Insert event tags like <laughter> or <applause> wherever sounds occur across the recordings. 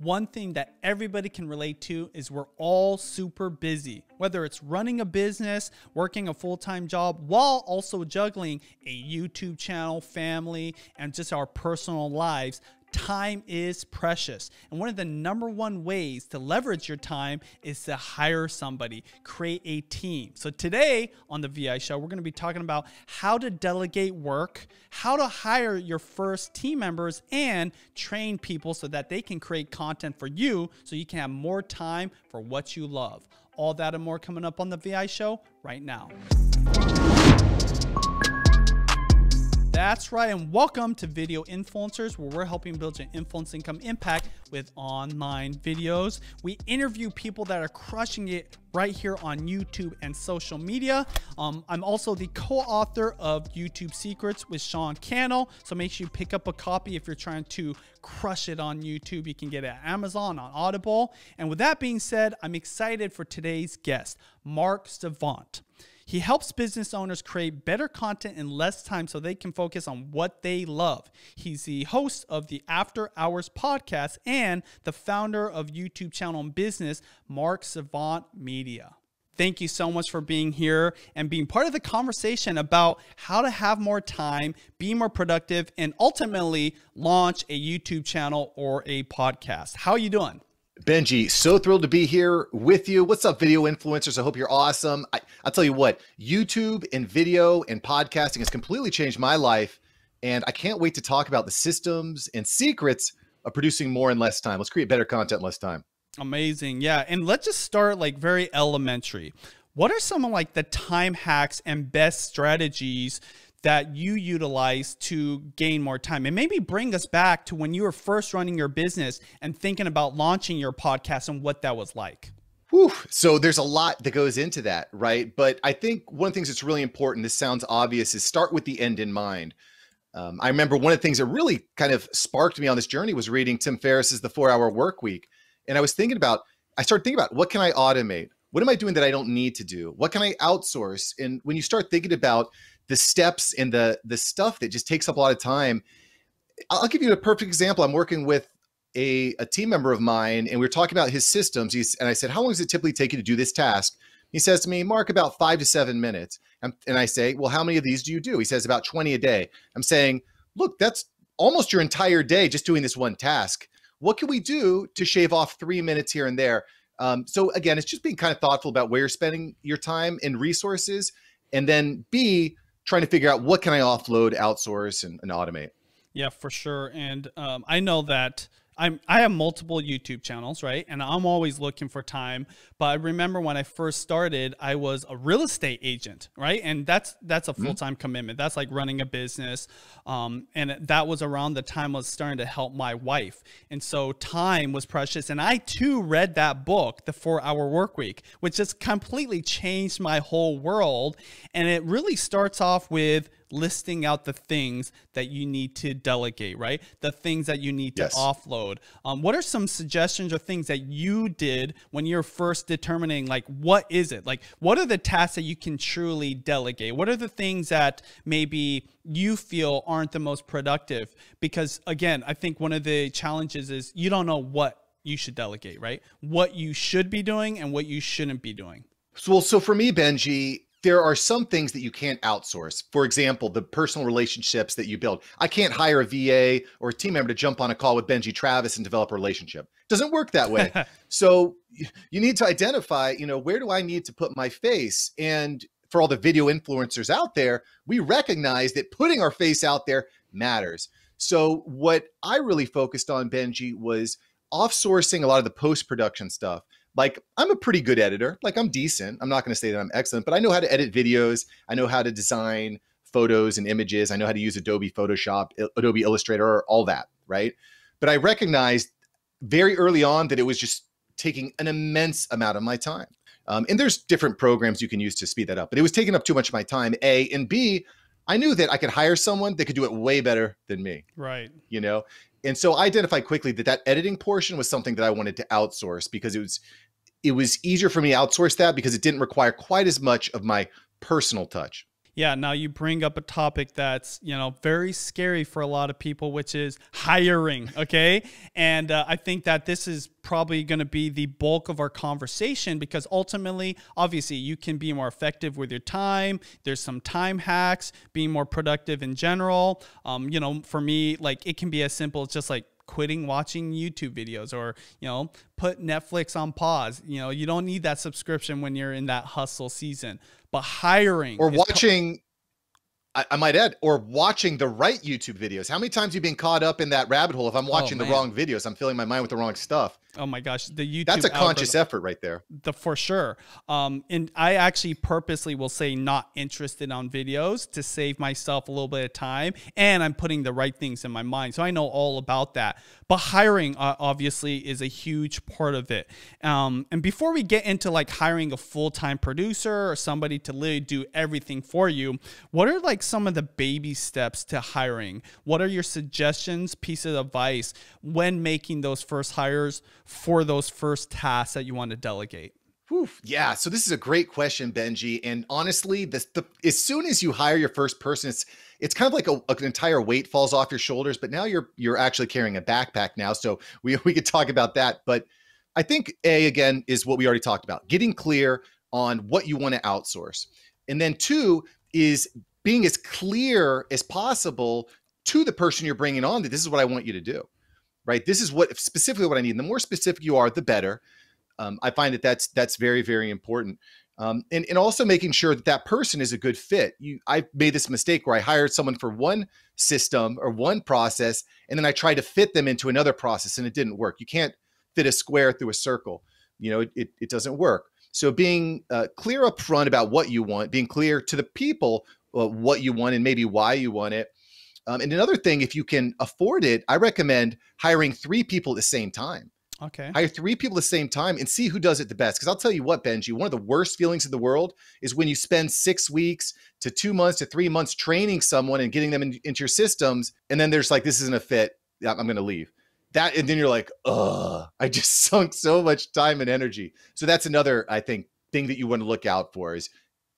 One thing that everybody can relate to is we're all super busy. Whether it's running a business, working a full time job, while also juggling a YouTube channel, family, and just our personal lives, time is precious. And one of the number one ways to leverage your time is to hire somebody, create a team. So today on the VI show, we're going to be talking about how to delegate work, how to hire your first team members and train people so that they can create content for you so you can have more time for what you love. All that and more coming up on the VI show right now. That's right, and welcome to Video Influencers, where we're helping build your influence income impact with online videos. We interview people that are crushing it right here on YouTube and social media. Um, I'm also the co-author of YouTube Secrets with Sean Cannell, so make sure you pick up a copy if you're trying to crush it on YouTube. You can get it at Amazon, on Audible. And with that being said, I'm excited for today's guest, Mark Savant. He helps business owners create better content in less time so they can focus on what they love. He's the host of the After Hours podcast and the founder of YouTube channel and business, Mark Savant Media. Thank you so much for being here and being part of the conversation about how to have more time, be more productive, and ultimately launch a YouTube channel or a podcast. How are you doing? Benji, so thrilled to be here with you. What's up, video influencers? I hope you're awesome. I, will tell you what, YouTube and video and podcasting has completely changed my life. And I can't wait to talk about the systems and secrets of producing more in less time. Let's create better content less time. Amazing. Yeah. And let's just start like very elementary. What are some of like the time hacks and best strategies that you utilize to gain more time. And maybe bring us back to when you were first running your business and thinking about launching your podcast and what that was like. Whew. So there's a lot that goes into that, right? But I think one of the things that's really important, this sounds obvious, is start with the end in mind. Um, I remember one of the things that really kind of sparked me on this journey was reading Tim Ferriss's The Four Hour Work Week. And I was thinking about, I started thinking about what can I automate? What am I doing that I don't need to do? What can I outsource? And when you start thinking about the steps and the the stuff that just takes up a lot of time. I'll give you a perfect example. I'm working with a, a team member of mine, and we are talking about his systems. He's, and I said, How long does it typically take you to do this task? He says to me, Mark, about five to seven minutes. And, and I say, Well, how many of these do you do? He says, About 20 a day. I'm saying, Look, that's almost your entire day just doing this one task. What can we do to shave off three minutes here and there? Um, so, again, it's just being kind of thoughtful about where you're spending your time and resources. And then, B, trying to figure out what can I offload, outsource, and, and automate. Yeah, for sure. And um, I know that I'm I have multiple YouTube channels, right? And I'm always looking for time. But I remember when I first started, I was a real estate agent, right? And that's that's a full time mm-hmm. commitment. That's like running a business. Um, and that was around the time I was starting to help my wife, and so time was precious. And I too read that book, The Four Hour Work Week, which just completely changed my whole world. And it really starts off with listing out the things that you need to delegate, right? The things that you need yes. to offload. Um, what are some suggestions or things that you did when you're first determining, like, what is it? Like, what are the tasks that you can truly delegate? What are the things that maybe you feel aren't the most productive? Because again, I think one of the challenges is you don't know what you should delegate, right? What you should be doing and what you shouldn't be doing. So, well, so for me, Benji, there are some things that you can't outsource. For example, the personal relationships that you build. I can't hire a VA or a team member to jump on a call with Benji Travis and develop a relationship. doesn't work that way. <laughs> so you need to identify, you know, where do I need to put my face? And for all the video influencers out there, we recognize that putting our face out there matters. So what I really focused on, Benji, was offsourcing a lot of the post production stuff like I'm a pretty good editor. Like I'm decent. I'm not going to say that I'm excellent, but I know how to edit videos. I know how to design photos and images. I know how to use Adobe Photoshop, Adobe Illustrator, all that, right? But I recognized very early on that it was just taking an immense amount of my time. Um, and there's different programs you can use to speed that up, but it was taking up too much of my time. A and B, I knew that I could hire someone that could do it way better than me. Right. You know, and so I identified quickly that that editing portion was something that I wanted to outsource because it was it was easier for me to outsource that because it didn't require quite as much of my personal touch yeah, now you bring up a topic that's, you know, very scary for a lot of people, which is hiring, okay? and uh, I think that this is probably going to be the bulk of our conversation because ultimately, obviously, you can be more effective with your time. There's some time hacks, being more productive in general. Um, you know, for me, like it can be as simple as just like quitting watching YouTube videos or, you know, put Netflix on pause. You know, you don't need that subscription when you're in that hustle season. But hiring or watching I, I, might add, or watching the right YouTube videos. How many times you been caught up in that rabbit hole? If I'm oh, watching oh, the wrong videos, I'm filling my mind with the wrong stuff. Oh my gosh, the YouTube. That's a conscious effort right there. The for sure. Um, and I actually purposely will say not interested on videos to save myself a little bit of time, and I'm putting the right things in my mind, so I know all about that. But hiring uh, obviously is a huge part of it. Um, and before we get into like hiring a full time producer or somebody to literally do everything for you, what are like some of the baby steps to hiring? What are your suggestions, pieces of advice when making those first hires? for those first tasks that you want to delegate? Yeah, so this is a great question, Benji. And honestly, this, the, as soon as you hire your first person, it's it's kind of like a, an entire weight falls off your shoulders. But now you're you're actually carrying a backpack now, so we <laughs> we could talk about that. But I think a again is what we already talked about: getting clear on what you want to outsource, and then two is being as clear as possible to the person you're bringing on that this is what I want you to do right? This is what specifically what I need. And the more specific you are, the better. Um, I find that that's that's very very important. Um, and, and also making sure that that person is a good fit. You, I made this mistake where I hired someone for one system or one process, and then I tried to fit them into another process, and it didn't work. You can't fit a square through a circle. You know, it, it, it doesn't work. So being uh, clear up front about what you want, being clear to the people uh, what you want and maybe why you want it, um, and another thing, if you can afford it, I recommend hiring three people at the same time. Okay. Hire three people at the same time and see who does it the best. Because I'll tell you what, Benji, one of the worst feelings in the world is when you spend six weeks to two months to three months training someone and getting them in, into your systems. And then there's like, this isn't a fit. I'm going to leave. That, and then you're like, ugh, I just <laughs> sunk so much time and energy. So that's another, I think, thing that you want to look out for is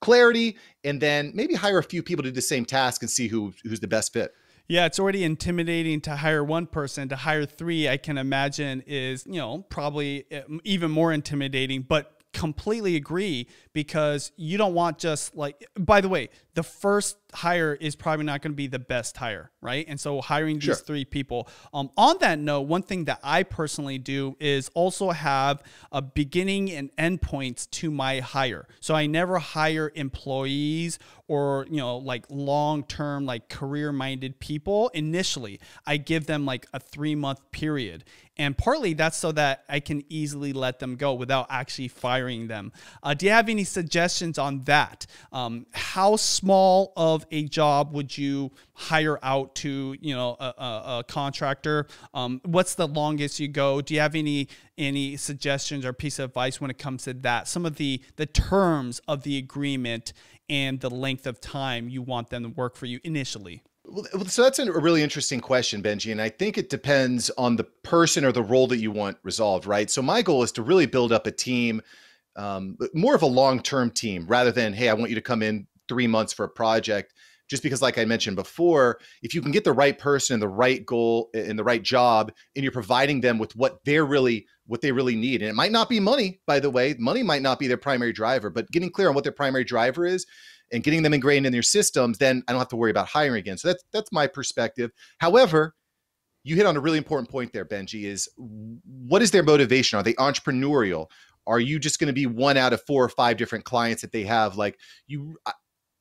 clarity and then maybe hire a few people to do the same task and see who who's the best fit. Yeah, it's already intimidating to hire one person. To hire three, I can imagine is, you know, probably um, even more intimidating, but completely agree because you don't want just like by the way the first hire is probably not going to be the best hire, right? And so hiring sure. these three people. Um, on that note, one thing that I personally do is also have a beginning and end points to my hire. So I never hire employees or, you know, like long term, like career minded people. Initially, I give them like a three month period. And partly that's so that I can easily let them go without actually firing them. Uh, do you have any suggestions on that? Um, how small of a job would you hire out to you know a, a, a contractor um, what's the longest you go do you have any any suggestions or piece of advice when it comes to that some of the the terms of the agreement and the length of time you want them to work for you initially so that's a really interesting question, Benji. And I think it depends on the person or the role that you want resolved, right? So my goal is to really build up a team um, more of a long term team rather than hey i want you to come in three months for a project just because like i mentioned before if you can get the right person and the right goal and the right job and you're providing them with what they're really what they really need and it might not be money by the way money might not be their primary driver but getting clear on what their primary driver is and getting them ingrained in their systems then i don't have to worry about hiring again so that's that's my perspective however you hit on a really important point there benji is what is their motivation are they entrepreneurial are you just going to be one out of four or five different clients that they have like you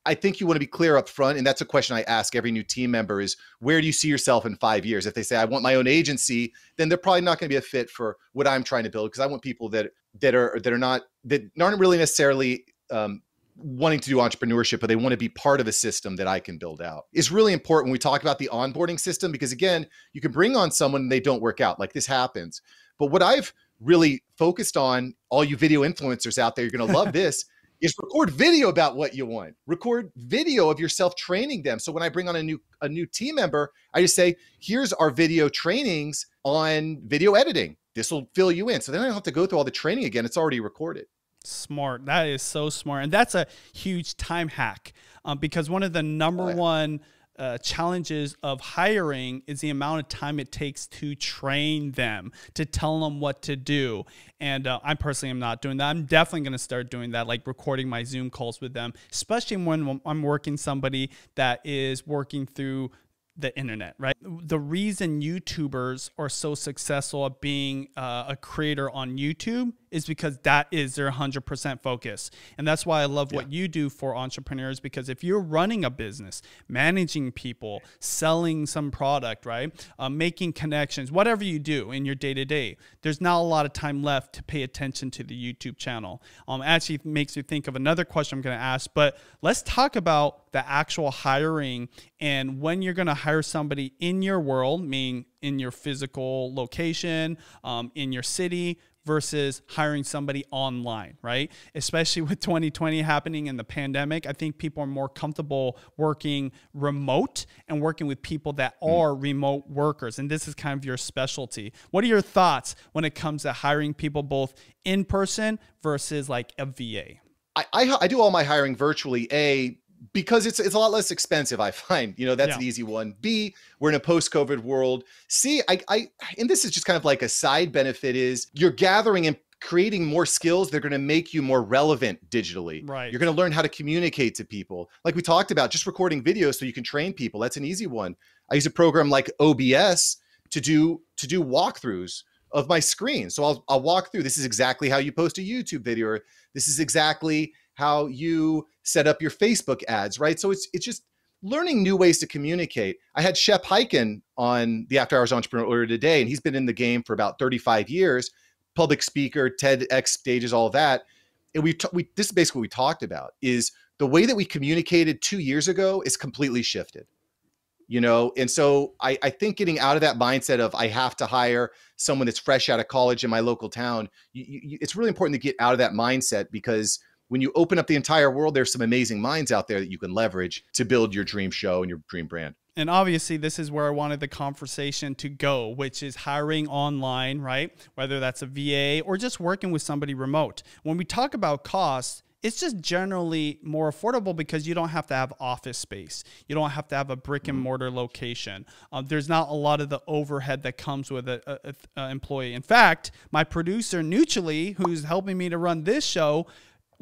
I think you want to be clear up front, and that's a question I ask every new team member: is where do you see yourself in five years? If they say I want my own agency, then they're probably not going to be a fit for what I'm trying to build because I want people that that are that are not that aren't really necessarily um, wanting to do entrepreneurship, but they want to be part of a system that I can build out. It's really important when we talk about the onboarding system because again, you can bring on someone and they don't work out. Like this happens. But what I've really focused on, all you video influencers out there, you're going to love <laughs> this is record video about what you want. Record video of yourself training them. So when I bring on a new a new team member, I just say, "Here's our video trainings on video editing. This will fill you in." So then I don't have to go through all the training again. It's already recorded. Smart. That is so smart, and that's a huge time hack um, because one of the number oh, yeah. one uh, challenges of hiring is the amount of time it takes to train them, to tell them what to do. And uh, I personally am not doing that. I'm definitely going to start doing that, like recording my Zoom calls with them, especially when I'm working somebody that is working through the internet, right? The reason YouTubers are so successful at being uh, a creator on YouTube is because that is their 100% focus. And that's why I love yeah. what you do for entrepreneurs because if you're running a business, managing people, selling some product, right? Uh, making connections, whatever you do in your day to day, there's not a lot of time left to pay attention to the YouTube channel. Um, actually makes me think of another question I'm going to ask, but let's talk about the actual hiring and when you're going to hire somebody in your world, meaning in your physical location, um, in your city, versus hiring somebody online, right? Especially with 2020 <laughs> happening and the pandemic, I think people are more comfortable working remote and working with people that hmm. are remote workers. And this is kind of your specialty. What are your thoughts when it comes to hiring people both in person versus like a VA? I, I, I do all my hiring virtually. A because it's it's a lot less expensive i find you know that's yeah. an easy one b we're in a post-covid world c I, I and this is just kind of like a side benefit is you're gathering and creating more skills that are going to make you more relevant digitally right you're going to learn how to communicate to people like we talked about just recording videos so you can train people that's an easy one i use a program like obs to do to do walkthroughs of my screen so i'll, I'll walk through this is exactly how you post a youtube video or this is exactly how you set up your Facebook ads, right? So it's it's just learning new ways to communicate. I had Shep Hyken on the After Hours Entrepreneur earlier today, and he's been in the game for about 35 years, public speaker, TEDx stages, all that. And we, we this is basically what we talked about is the way that we communicated two years ago is completely shifted. You know, and so I, I think getting out of that mindset of I have to hire someone that's fresh out of college in my local town, you, you, it's really important to get out of that mindset because – when you open up the entire world, there's some amazing minds out there that you can leverage to build your dream show and your dream brand. And obviously, this is where I wanted the conversation to go, which is hiring online, right? Whether that's a VA or just working with somebody remote. When we talk about costs, it's just generally more affordable because you don't have to have office space. You don't have to have a brick and mm-hmm. mortar location. Um, there's not a lot of the overhead that comes with an employee. In fact, my producer, Nuchely, who's helping me to run this show,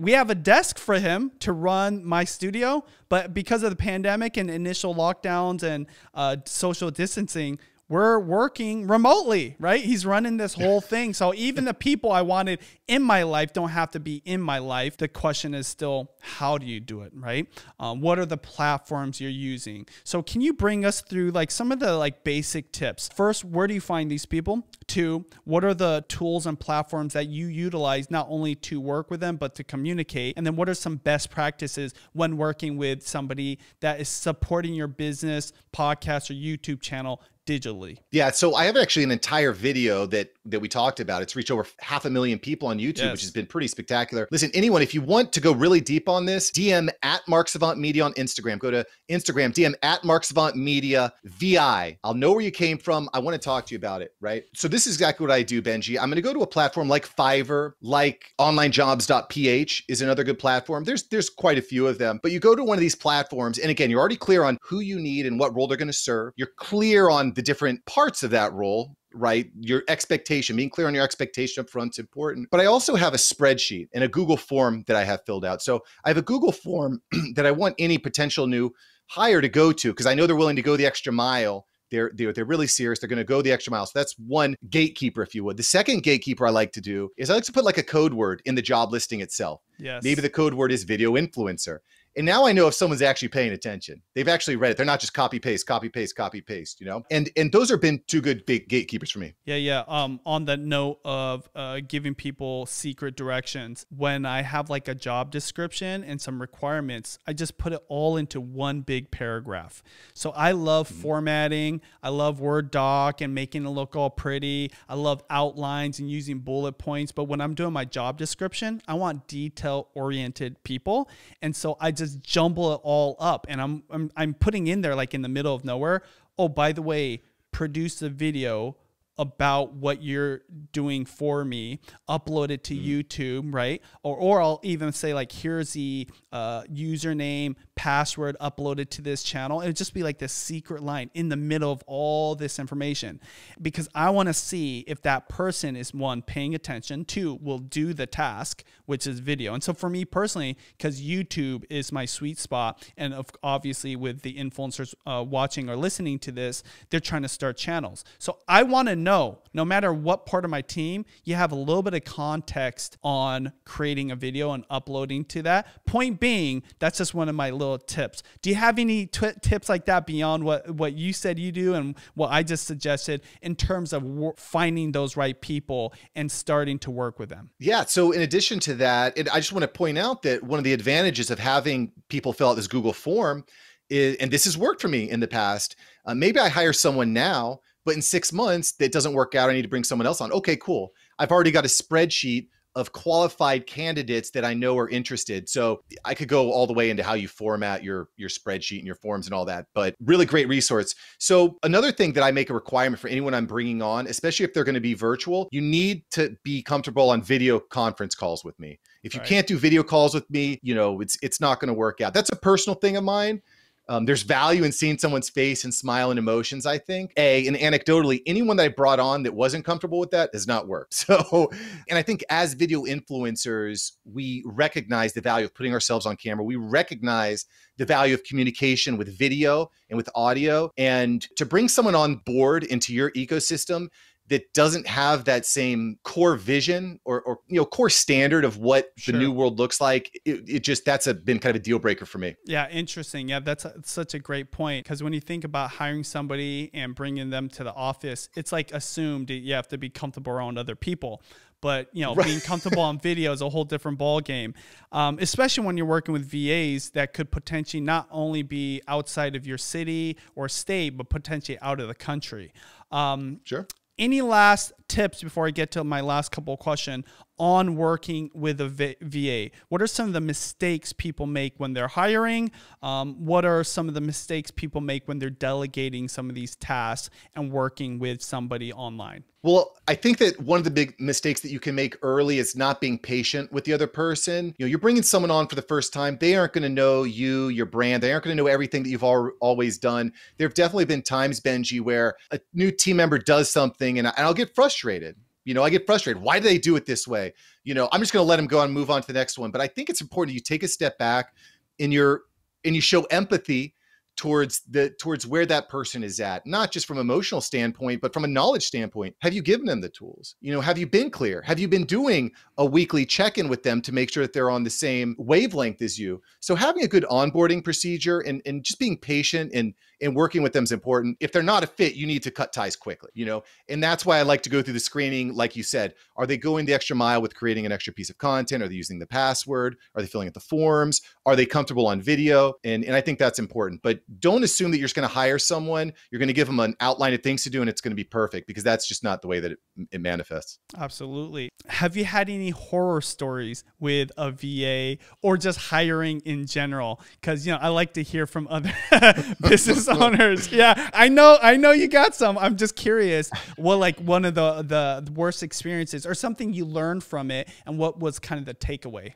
we have a desk for him to run my studio, but because of the pandemic and initial lockdowns and uh, social distancing, we're working remotely, right? He's running this whole <laughs> thing. So even the people I wanted in my life don't have to be in my life. The question is still, how do you do it, right? Um, what are the platforms you're using? So can you bring us through like some of the like basic tips? First, where do you find these people? Two, what are the tools and platforms that you utilize not only to work with them, but to communicate? And then what are some best practices when working with somebody that is supporting your business, podcast, or YouTube channel digitally? Yeah. So I have actually an entire video that that we talked about. It's reached over half a million people on YouTube, yes. which has been pretty spectacular. Listen, anyone, if you want to go really deep on this, DM at Mark Savant Media on Instagram. Go to Instagram, DM at Mark Savant Media VI. I'll know where you came from. I want to talk to you about it, right? So this is exactly what I do, Benji. I'm going to go to a platform like Fiverr, like onlinejobs.ph is another good platform. There's there's quite a few of them, but you go to one of these platforms, and again, you're already clear on who you need and what role they're going to serve. You're clear on the different parts of that role, right? Your expectation, being clear on your expectation up front is important. But I also have a spreadsheet and a Google form that I have filled out. So I have a Google form <clears throat> that I want any potential new hire to go to because I know they're willing to go the extra mile. They're, they're, they're really serious. They're going to go the extra mile. So that's one gatekeeper, if you would. The second gatekeeper I like to do is I like to put like a code word in the job listing itself. Yes. Maybe the code word is video influencer. And now I know if someone's actually paying attention. They've actually read it. They're not just copy paste, copy paste, copy paste, you know? And and those have been two good big gatekeepers for me. Yeah, yeah. Um on that note of uh giving people secret directions, when I have like a job description and some requirements, I just put it all into one big paragraph. So I love mm -hmm. formatting. I love Word doc and making it look all pretty. I love outlines and using bullet points, but when I'm doing my job description, I want detail oriented people. And so I just jumble it all up. And I'm, I'm, I'm putting in there like in the middle of nowhere. Oh, by the way, produce a video about what you're doing for me upload it to mm. youtube right or, or i'll even say like here's the uh, username password uploaded to this channel. It would just be like this secret line in the middle of all this information because I want to see if that person is one, paying attention, two, will do the task, which is video. And so for me personally, because YouTube is my sweet spot, and obviously with the influencers uh, watching or listening to this, they're trying to start channels. So I want to know, no matter what part of my team, you have a little bit of context on creating a video and uploading to that. Point being, that's just one of my little little tips. Do you have any t- tips like that beyond what, what you said you do and what I just suggested in terms of w- finding those right people and starting to work with them? Yeah. So, in addition to that, it, I just want to point out that one of the advantages of having people fill out this Google form is, and this has worked for me in the past, uh, maybe I hire someone now. But in six months, that doesn't work out. I need to bring someone else on. Okay, cool. I've already got a spreadsheet of qualified candidates that I know are interested. So I could go all the way into how you format your your spreadsheet and your forms and all that, but really great resource. So another thing that I make a requirement for anyone I'm bringing on, especially if they're going to be virtual, you need to be comfortable on video conference calls with me. If you right. can't do video calls with me, you know, it's it's not going to work out. That's a personal thing of mine. Um, there's value in seeing someone's face and smile and emotions, I think. A, and anecdotally, anyone that I brought on that wasn't comfortable with that has not worked. <laughs> So, and I think as video influencers, we recognize the value of putting ourselves on camera. We recognize the value of communication with video and with audio. And to bring someone on board into your ecosystem that doesn't have that same core vision or, or you know core standard of what sure. the new world looks like it, it just that's a, been kind of a deal breaker for me yeah interesting yeah that's a, such a great point because when you think about hiring somebody and bringing them to the office it's like assumed you have to be comfortable around other people but you know <laughs> right. being comfortable on video is a whole different ball game um, especially when you're working with vas that could potentially not only be outside of your city or state but potentially out of the country um, sure any last tips before I get to my last couple questions on working with a VA? What are some of the mistakes people make when they're hiring? Um, what are some of the mistakes people make when they're delegating some of these tasks and working with somebody online? Well, I think that one of the big mistakes that you can make early is not being patient with the other person. You know, you're bringing someone on for the first time. They aren't going to know you, your brand. They aren't going to know everything that you've al- always done. There have definitely been times, Benji, where a new team member does something and, I- and I'll get frustrated. You know, I get frustrated. Why do they do it this way? You know, I'm just going to let them go and move on to the next one. But I think it's important you take a step back in your and you show empathy towards the towards where that person is at not just from emotional standpoint but from a knowledge standpoint have you given them the tools you know have you been clear have you been doing a weekly check-in with them to make sure that they're on the same wavelength as you so having a good onboarding procedure and and just being patient and and working with them is important if they're not a fit you need to cut ties quickly you know and that's why i like to go through the screening like you said are they going the extra mile with creating an extra piece of content are they using the password are they filling out the forms are they comfortable on video and and i think that's important but don't assume that you're just going to hire someone. You're going to give them an outline of things to do, and it's going to be perfect because that's just not the way that it, it manifests. Absolutely. Have you had any horror stories with a VA or just hiring in general? Because you know, I like to hear from other <laughs> business <laughs> owners. Yeah, I know, I know you got some. I'm just curious. What like one of the the worst experiences or something you learned from it, and what was kind of the takeaway?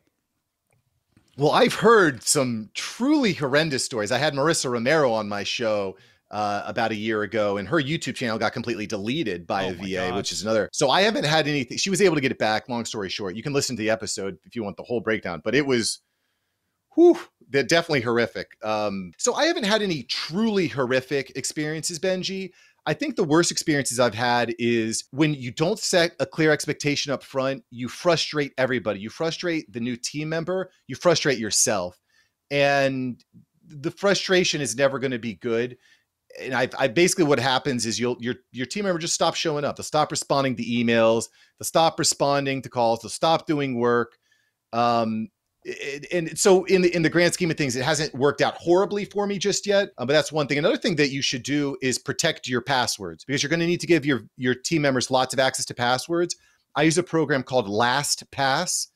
Well, I've heard some truly horrendous stories. I had Marissa Romero on my show uh, about a year ago, and her YouTube channel got completely deleted by oh a VA, God. which is another. So I haven't had anything. She was able to get it back. Long story short, you can listen to the episode if you want the whole breakdown, but it was, whew, they're definitely horrific. Um, so I haven't had any truly horrific experiences, Benji. I think the worst experiences I've had is when you don't set a clear expectation up front, you frustrate everybody. You frustrate the new team member, you frustrate yourself. And the frustration is never going to be good. And I, I basically what happens is you'll your your team member just stop showing up. They'll stop responding to emails, they'll stop responding to calls, they'll stop doing work. Um, and so in the in the grand scheme of things, it hasn't worked out horribly for me just yet. Uh, but that's one thing. Another thing that you should do is protect your passwords because you're going to need to give your your team members lots of access to passwords. I use a program called LastPass.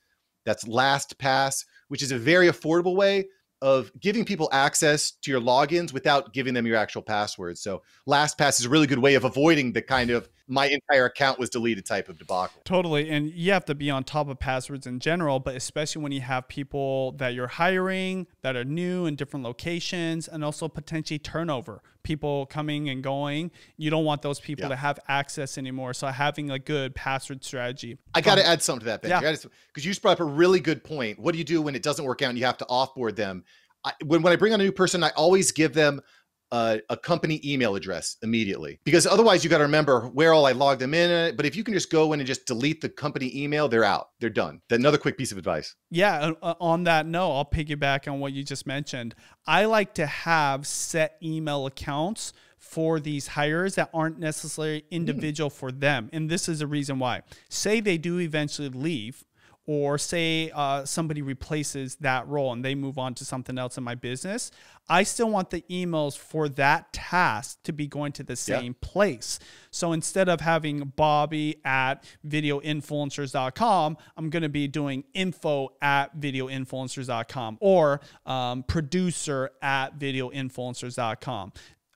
That's LastPass, which is a very affordable way of giving people access to your logins without giving them your actual password. So LastPass is a really good way of avoiding the kind of my entire account was deleted type of debacle. Totally. And you have to be on top of passwords in general, but especially when you have people that you're hiring that are new in different locations and also potentially turnover people coming and going. You don't want those people yeah. to have access anymore. So having a good password strategy. I got to um, add something to that, Ben. Because yeah. you, brought up a really good point. What do you do when it doesn't work out and you have to offboard them? I, when, when I bring on a new person, I always give them a, uh, a, company email address immediately because otherwise you got to remember where all I logged them in. But if you can just go in and just delete the company email, they're out. They're done. Another quick piece of advice. Yeah. Uh, uh, on that note, I'll piggyback on what you just mentioned. I like to have set email accounts for these hires that aren't necessarily hmm. individual mm. for them. And this is a reason why. Say they do eventually leave or say uh, somebody replaces that role and they move on to something else in my business, I still want the emails for that task to be going to the same yeah. place. So instead of having Bobby at videoinfluencers.com, I'm going to be doing info at videoinfluencers.com or um, producer at videoinfluencers.com.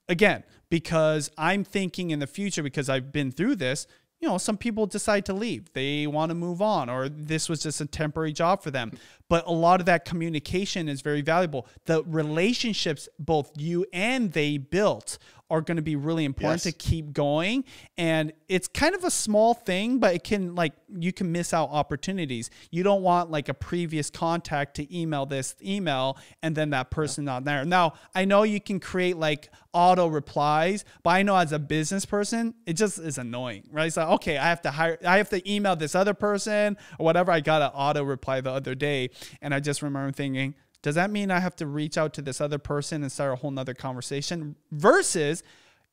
Again, because I'm thinking in the future, because I've been through this, you know, some people decide to leave. They want to move on, or this was just a temporary job for them. But a lot of that communication is very valuable. The relationships both you and they built are going to be really important yes. to keep going. And it's kind of a small thing, but it can like you can miss out opportunities. You don't want like a previous contact to email this email and then that person yeah. not there. Now, I know you can create like auto replies, but I know as a business person, it just is annoying, right? So okay, I have to hire, I have to email this other person or whatever. I got an auto reply the other day. And I just remember thinking, does that mean I have to reach out to this other person and start a whole nother conversation versus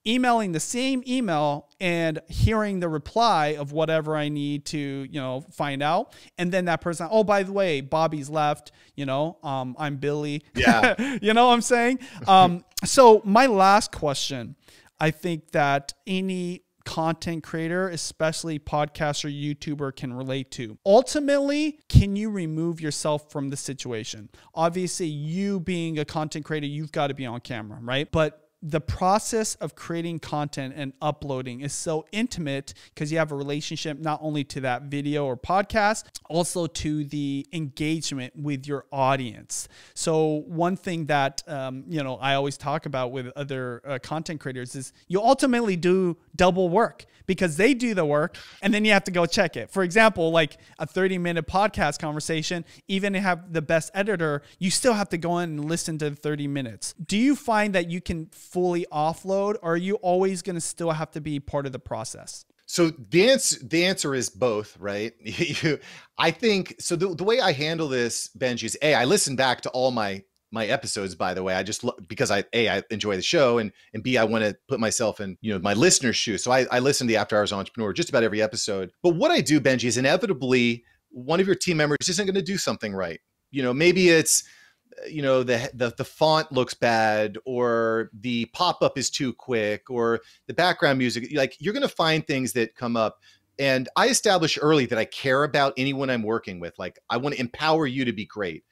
emailing the same email and hearing the reply of whatever I need to, you know, find out. And then that person, oh, by the way, Bobby's left, you know, um, I'm Billy. Yeah. <laughs> you know what I'm saying? Um, so my last question, I think that any content creator, especially podcaster, YouTuber, can relate to. Ultimately, can you remove yourself from the situation? Obviously, you being a content creator, you've got to be on camera, right? But the process of creating content and uploading is so intimate because you have a relationship not only to that video or podcast, also to the engagement with your audience. So one thing that um, you know I always talk about with other uh, content creators is you ultimately do double work because they do the work and then you have to go check it. For example, like a 30 minute podcast conversation, even if you have the best editor, you still have to go in and listen to 30 minutes. Do you find that you can fully offload? Or are you always going to still have to be part of the process? So the answer, the answer is both, right? <laughs> you, I think so. The, the way I handle this, Benji, is a I listen back to all my my episodes by the way i just because i a i enjoy the show and and b i want to put myself in you know my listener's shoes so I, I listen to the after hours entrepreneur just about every episode but what i do benji is inevitably one of your team members isn't going to do something right you know maybe it's you know the, the the font looks bad or the pop-up is too quick or the background music like you're going to find things that come up and i establish early that i care about anyone i'm working with like i want to empower you to be great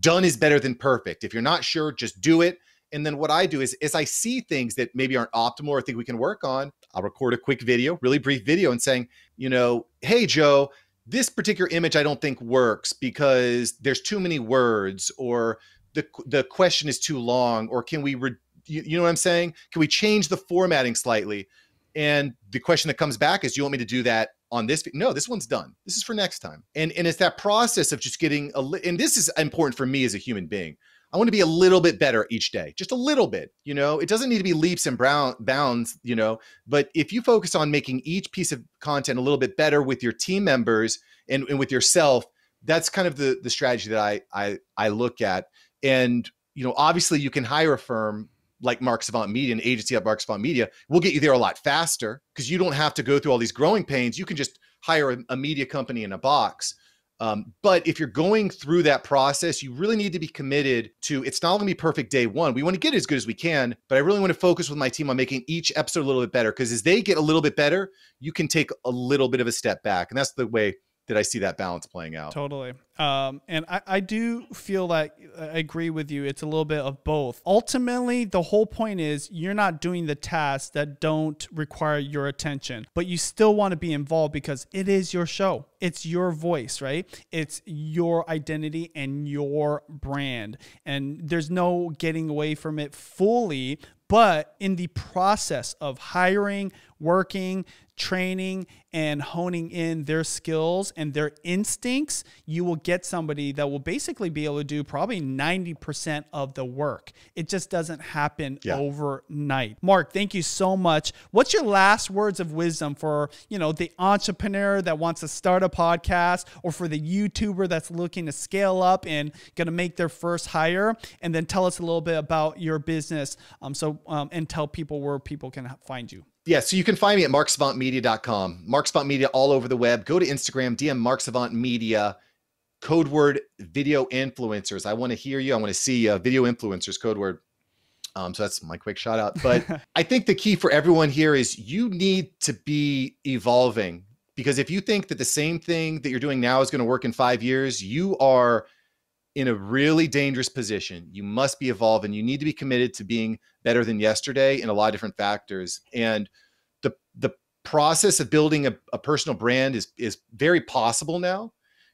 done is better than perfect if you're not sure just do it and then what i do is is i see things that maybe aren't optimal or think we can work on i'll record a quick video really brief video and saying you know hey joe this particular image I don't think works because there's too many words or the the question is too long or can we re- you, you know what I'm saying? Can we change the formatting slightly? And the question that comes back is, do you want me to do that on this? No, this one's done. This is for next time. And and it's that process of just getting a. And this is important for me as a human being. I want to be a little bit better each day, just a little bit. You know, it doesn't need to be leaps and brown, bounds, you know, but if you focus on making each piece of content a little bit better with your team members and, and with yourself, that's kind of the, the strategy that I, I, I look at. And, you know, obviously you can hire a firm like Mark Savant Media, an agency at Mark Savant Media, will get you there a lot faster because you don't have to go through all these growing pains. You can just hire a, a media company in a box um, but if you're going through that process, you really need to be committed to it's not going to be perfect day one. We want to get as good as we can, but I really want to focus with my team on making each episode a little bit better because as they get a little bit better, you can take a little bit of a step back. And that's the way did I see that balance playing out. Totally. Um, and I, I do feel like I agree with you. It's a little bit of both. Ultimately, the whole point is you're not doing the tasks that don't require your attention, but you still want to be involved because it is your show. It's your voice, right? It's your identity and your brand. And there's no getting away from it fully, but in the process of hiring, working, training, and honing in their skills and their instincts, you will get somebody that will basically be able to do probably 90% of the work. It just doesn't happen yeah. overnight. Mark, thank you so much. What's your last words of wisdom for, you know, the entrepreneur that wants to start a podcast or for the YouTuber that's looking to scale up and going to make their first hire? And then tell us a little bit about your business um, so um, and tell people where people can find you yeah, so you can find me at marksavantmedia.com, marksavantmedia all over the web. Go to Instagram, DM marksavantmedia, code word video influencers. I want to hear you. I want to see uh, video influencers, code word. Um, so that's my quick shout out. But <laughs> I think the key for everyone here is you need to be evolving because if you think that the same thing that you're doing now is going to work in five years, you are – in a really dangerous position. You must be evolving. You need to be committed to being better than yesterday in a lot of different factors. And the the process of building a, a personal brand is is very possible now.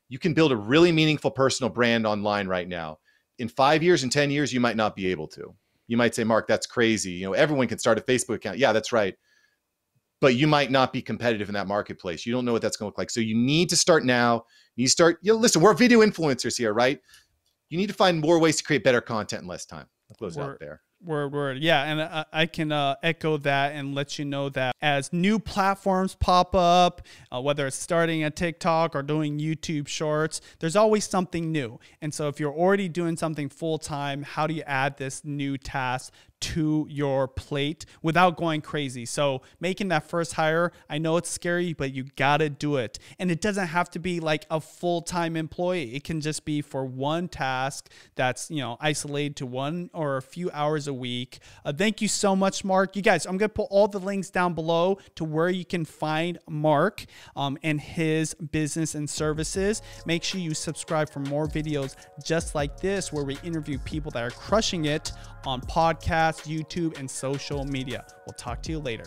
You can build a really meaningful personal brand online right now. In five years and 10 years, you might not be able to. You might say, Mark, that's crazy. You know, everyone can start a Facebook account. Yeah, that's right. But you might not be competitive in that marketplace. You don't know what that's going to look like. So you need to start now. You start, you know, listen, we're video influencers here, right? you need to find more ways to create better content in less time. Close goes word, out there. Word, word. Yeah. And I, I can uh, echo that and let you know that as new platforms pop up, uh, whether it's starting a TikTok or doing YouTube shorts, there's always something new. And so if you're already doing something full time, how do you add this new task to your plate without going crazy. So, making that first hire, I know it's scary, but you gotta do it. And it doesn't have to be like a full time employee, it can just be for one task that's, you know, isolated to one or a few hours a week. Uh, thank you so much, Mark. You guys, I'm gonna put all the links down below to where you can find Mark um, and his business and services. Make sure you subscribe for more videos just like this, where we interview people that are crushing it on podcasts podcast, YouTube, and social media. We'll talk to you later.